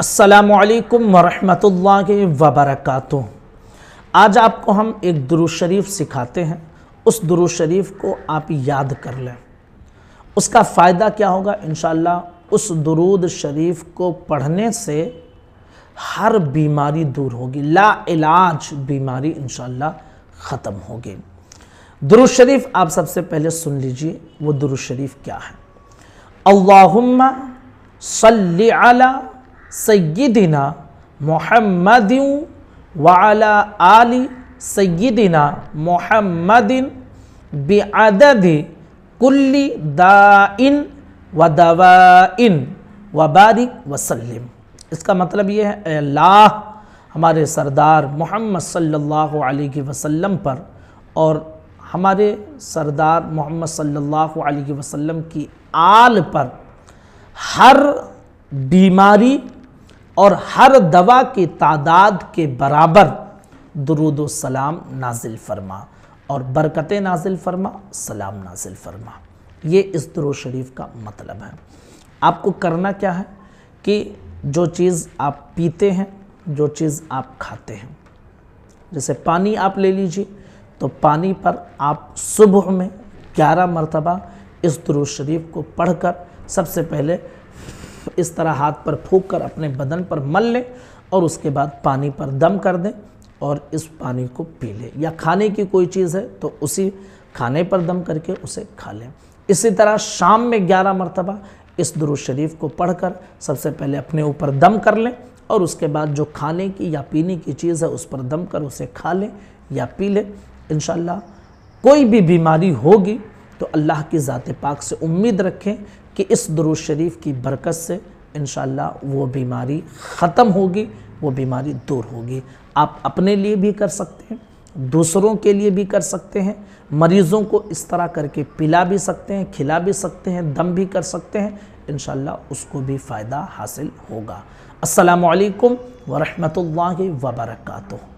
असलकम वरहमतुल्ला वबरक आज आपको हम एक दुरुशरीफ सिखाते हैं उस दुरुशरीफ को आप याद कर लें उसका फ़ायदा क्या होगा इन उस दरूद शरीफ को पढ़ने से हर बीमारी दूर होगी ला इलाज बीमारी इन ख़त्म होगी दुरुशरीफ आप सबसे पहले सुन लीजिए वो दुरुशरीफ़ क्या है अल्लाम सल्ली अला सैदिना मोहम्मद वाला आली सैदिना मोहम्मदिन बेअद कुल्ली दाइन व दवाइन व बारिक वसलम इसका मतलब ये है अल्लाह हमारे सरदार मोहम्मद सल्ला अलैहि पर और हमारे सरदार मोहम्मद सल्लल्लाहु अलैहि की आल पर हर बीमारी और हर दवा की तादाद के बराबर दरुद सलाम नाजिल फरमा और बरकत नाजिल फरमा सलाम नाजिल फरमा ये इस दुरू शरीफ का मतलब है आपको करना क्या है कि जो चीज़ आप पीते हैं जो चीज़ आप खाते हैं जैसे पानी आप ले लीजिए तो पानी पर आप सुबह में ग्यारह मरतबा इस दुरू शरीफ को पढ़कर सबसे पहले इस तरह हाथ पर फूक कर अपने बदन पर मल लें और उसके बाद पानी पर दम कर दें और इस पानी को पी लें या खाने की कोई चीज़ है तो उसी खाने पर दम करके उसे खा लें इसी तरह शाम में ग्यारह मरतबा इस दुरुज शरीफ को पढ़कर सबसे पहले अपने ऊपर दम कर लें और उसके बाद जो खाने की या पीने की चीज़ है उस पर दम कर उसे खा लें या पी लें इन कोई भी बीमारी होगी तो अल्लाह की ज़ात पाक से उम्मीद रखें कि इस दरुज शरीफ की बरकत से इन वो बीमारी ख़त्म होगी वो बीमारी दूर होगी आप अपने लिए भी कर सकते हैं दूसरों के लिए भी कर सकते हैं मरीज़ों को इस तरह करके पिला भी सकते हैं खिला भी सकते हैं दम भी कर सकते हैं इन उसको भी फ़ायदा हासिल होगा असलकम वरहमल वर्का